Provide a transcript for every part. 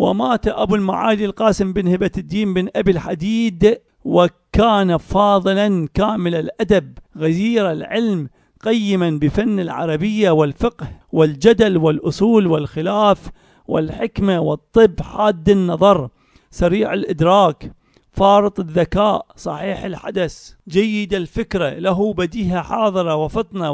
ومات أبو المعالي القاسم بن هبة الدين بن أبي الحديد وكان فاضلا كامل الأدب غزير العلم قيما بفن العربية والفقه والجدل والأصول والخلاف والحكمة والطب حاد النظر سريع الإدراك فارط الذكاء صحيح الحدث جيد الفكرة له بديهة حاضرة وفطنة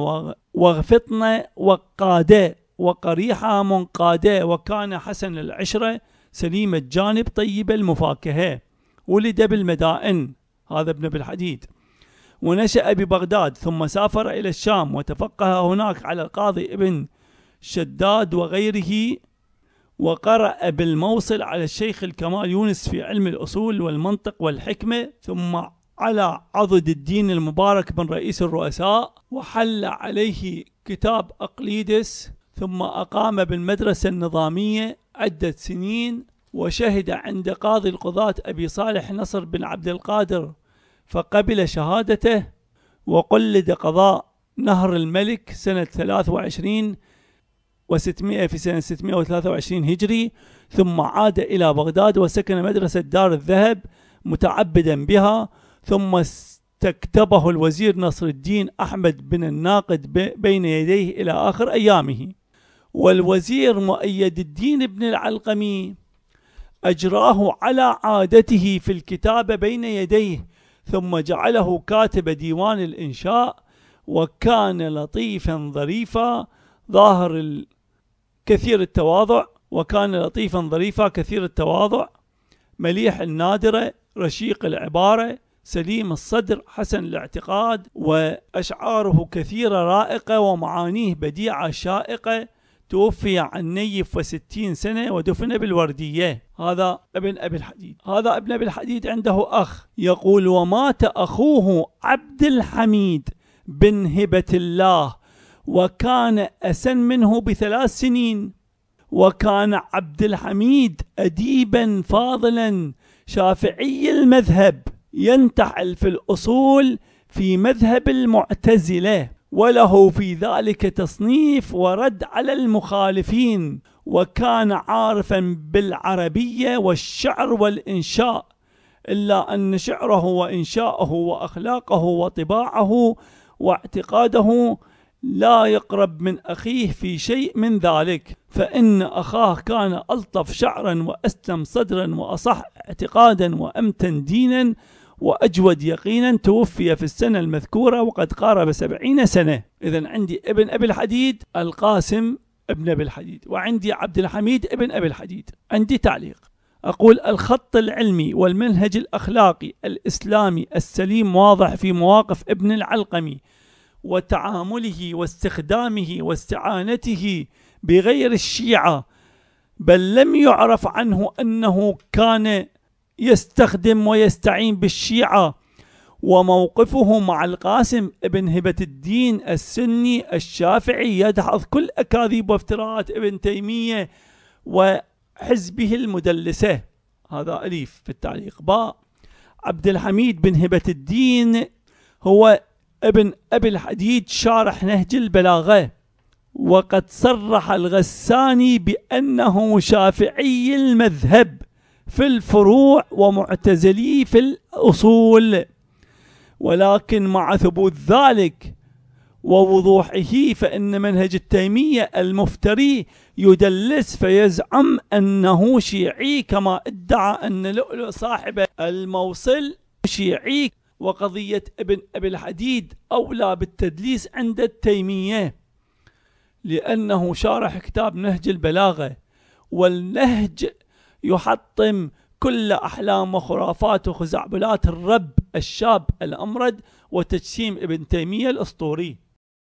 وفطنة وقادة وقريحة منقادة وكان حسن العشرة سليم الجانب طيب المفاكهة ولد بالمدائن هذا ابن بالحديد ونشأ ببغداد ثم سافر إلى الشام وتفقه هناك على القاضي ابن شداد وغيره وقرأ بالموصل على الشيخ الكمال يونس في علم الأصول والمنطق والحكمة ثم على عضد الدين المبارك بن رئيس الرؤساء وحل عليه كتاب أقليدس ثم أقام بالمدرسة النظامية عدة سنين وشهد عند قاضي القضاة أبي صالح نصر بن عبد القادر فقبل شهادته وقلد قضاء نهر الملك سنة 23 و600 في سنة 623 هجري ثم عاد إلى بغداد وسكن مدرسة دار الذهب متعبدا بها ثم استكتبه الوزير نصر الدين أحمد بن الناقد بين يديه إلى آخر أيامه والوزير مؤيد الدين بن العلقمي أجراه على عادته في الكتابة بين يديه ثم جعله كاتب ديوان الإنشاء وكان لطيفا ظريفا ظاهر كثير التواضع وكان لطيفا ظريفا كثير التواضع مليح النادرة رشيق العبارة سليم الصدر حسن الاعتقاد وأشعاره كثيرة رائقة ومعانيه بديعة شائقة توفي عن نيف وستين سنة ودفن بالوردية هذا ابن أبي الحديد هذا ابن أبي الحديد عنده أخ يقول ومات أخوه عبد الحميد بن هبة الله وكان أسن منه بثلاث سنين وكان عبد الحميد أديبا فاضلا شافعي المذهب ينتحل في الأصول في مذهب المعتزلة وله في ذلك تصنيف ورد على المخالفين وكان عارفا بالعربية والشعر والإنشاء إلا أن شعره وإنشاءه وأخلاقه وطباعه واعتقاده لا يقرب من أخيه في شيء من ذلك فإن أخاه كان ألطف شعرا وأسلم صدرا وأصح اعتقادا وأمتن دينا وأجود يقينا توفي في السنة المذكورة وقد قارب سبعين سنة إذا عندي ابن أبي الحديد القاسم ابن أبي الحديد وعندي عبد الحميد ابن أبي الحديد عندي تعليق أقول الخط العلمي والمنهج الأخلاقي الإسلامي السليم واضح في مواقف ابن العلقمي وتعامله واستخدامه واستعانته بغير الشيعة بل لم يعرف عنه أنه كان يستخدم ويستعين بالشيعة وموقفه مع القاسم ابن هبة الدين السني الشافعي يدحض كل أكاذيب وافتراءات ابن تيمية وحزبه المدلسة هذا أليف في التعليق باء عبد الحميد بن هبة الدين هو ابن أبي الحديد شارح نهج البلاغة وقد صرح الغساني بأنه شافعي المذهب في الفروع ومعتزلي في الأصول ولكن مع ثبوت ذلك ووضوحه فإن منهج التيمية المفتري يدلس فيزعم أنه شيعي كما ادعى أن لؤلؤ صاحب الموصل شيعي وقضية ابن أبي الحديد أولى بالتدليس عند التيمية لأنه شارح كتاب نهج البلاغة والنهج يحطم كل أحلام وخرافات وخزعبلات الرب الشاب الأمرد وتجسيم ابن تيمية الأسطوري